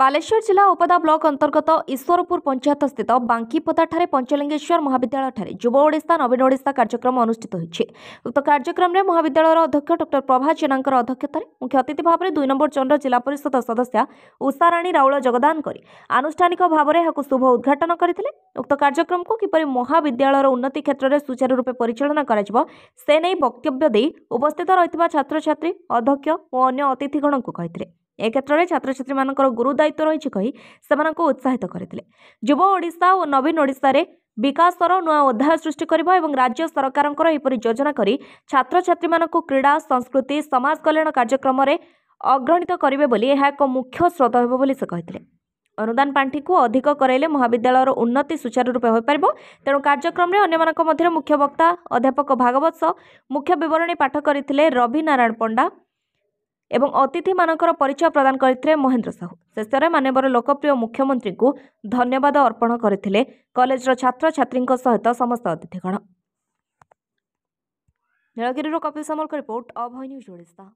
ବାଲେଶ୍ୱର ଜିଲ୍ଲା ଉପଦା ବ୍ଲକ ଅନ୍ତର୍ଗତ ଈଶ୍ୱରପୁର ପଞ୍ଚାୟତ ସ୍ଥିତ ବାଙ୍କିପୋତାଠାରେ ପଞ୍ଚଲିଙ୍ଗେଶ୍ୱର ମହାବିଦ୍ୟାଳୟଠାରେ ଯୁବ ଓଡ଼ିଶା ନବୀନ ଓଡ଼ିଶା କାର୍ଯ୍ୟକ୍ରମ ଅନୁଷ୍ଠିତ ହୋଇଛି ଉକ୍ତ କାର୍ଯ୍ୟକ୍ରମରେ ମହାବିଦ୍ୟାଳୟର ଅଧ୍ୟକ୍ଷ ଡକ୍ଟର ପ୍ରଭା ଚେନାଙ୍କ ଅଧ୍ୟକ୍ଷତାରେ ମୁଖ୍ୟ ଅତିଥି ଭାବରେ ଦୁଇ ନମ୍ବର ଚଣ୍ଡ ଜିଲ୍ଲା ପରିଷଦ ସଦସ୍ୟା ଉଷାରାଣୀ ରାଉଳ ଯୋଗଦାନ କରି ଆନୁଷ୍ଠାନିକ ଭାବରେ ଏହାକୁ ଶୁଭ ଉଦ୍ଘାଟନ କରିଥିଲେ ଉକ୍ତ କାର୍ଯ୍ୟକ୍ରମକୁ କିପରି ମହାବିଦ୍ୟାଳୟର ଉନ୍ନତି କ୍ଷେତ୍ରରେ ସୁଚାରୁ ରୂପେ ପରିଚାଳନା କରାଯିବ ସେ ନେଇ ବକ୍ତବ୍ୟ ଦେଇ ଉପସ୍ଥିତ ରହିଥିବା ଛାତ୍ରଛାତ୍ରୀ ଅଧ୍ୟକ୍ଷ ଓ ଅନ୍ୟ ଅତିଥିଗଣଙ୍କୁ କହିଥିଲେ ଏ କ୍ଷେତ୍ରରେ ଛାତ୍ରଛାତ୍ରୀମାନଙ୍କର ଗୁରୁ ଦାୟିତ୍ୱ ରହିଛି କହି ସେମାନଙ୍କୁ ଉତ୍ସାହିତ କରିଥିଲେ ଯୁବ ଓଡ଼ିଶା ଓ ନବୀନ ଓଡ଼ିଶାରେ ବିକାଶର ନୂଆ ଅଧ୍ୟାୟ ସୃଷ୍ଟି କରିବ ଏବଂ ରାଜ୍ୟ ସରକାରଙ୍କର ଏପରି ଯୋଜନା କରି ଛାତ୍ରଛାତ୍ରୀମାନଙ୍କୁ କ୍ରୀଡ଼ା ସଂସ୍କୃତି ସମାଜ କଲ୍ୟାଣ କାର୍ଯ୍ୟକ୍ରମରେ ଅଗ୍ରଣିତ କରିବେ ବୋଲି ଏହା ଏକ ମୁଖ୍ୟ ସ୍ରୋତ ହେବ ବୋଲି ସେ କହିଥିଲେ ଅନୁଦାନ ପାଣ୍ଠିକୁ ଅଧିକ କରାଇଲେ ମହାବିଦ୍ୟାଳୟର ଉନ୍ନତି ସୁଚାରୁ ରୂପେ ହୋଇପାରିବ ତେଣୁ କାର୍ଯ୍ୟକ୍ରମରେ ଅନ୍ୟମାନଙ୍କ ମଧ୍ୟରେ ମୁଖ୍ୟ ବକ୍ତା ଅଧ୍ୟାପକ ଭାଗବତ ସହ ମୁଖ୍ୟ ବିବରଣୀ ପାଠ କରିଥିଲେ ରବି ନାରାୟଣ ପଣ୍ଡା ଏବଂ ଅତିଥିମାନଙ୍କର ପରିଚୟ ପ୍ରଦାନ କରିଥିଲେ ମହେନ୍ଦ୍ର ସାହୁ ଶେଷରେ ମାନ୍ୟବର ଲୋକପ୍ରିୟ ମୁଖ୍ୟମନ୍ତ୍ରୀଙ୍କୁ ଧନ୍ୟବାଦ ଅର୍ପଣ କରିଥିଲେ କଲେଜର ଛାତ୍ରଛାତ୍ରୀଙ୍କ ସହିତ ସମସ୍ତ ଅତିଥିଗଣ ନୀଳଗିରିରୁ କପିଲ ସାମଲଙ୍କ ରିପୋର୍ଟ ଅଭୟ ନ୍ୟୁଜ୍ ଓଡ଼ିଶା